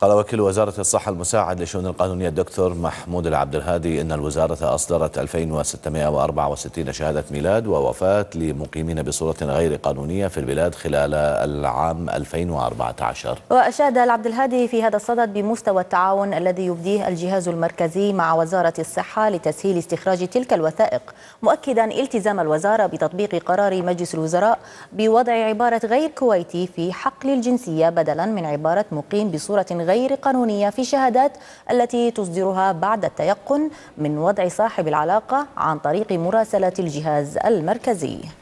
قال وكيل وزارة الصحة المساعد لشؤون القانونية الدكتور محمود العبد الهادي إن الوزارة أصدرت 2664 شهادة ميلاد ووفاة لمقيمين بصورة غير قانونية في البلاد خلال العام 2014 وأشاد العبد الهادي في هذا الصدد بمستوى التعاون الذي يبديه الجهاز المركزي مع وزارة الصحة لتسهيل استخراج تلك الوثائق مؤكدا التزام الوزارة بتطبيق قرار مجلس الوزراء بوضع عبارة غير كويتي في حقل الجنسية بدلا من عبارة مقيم بصورة غير غير قانونية في الشهادات التي تصدرها بعد التيقن من وضع صاحب العلاقة عن طريق مراسلة الجهاز المركزي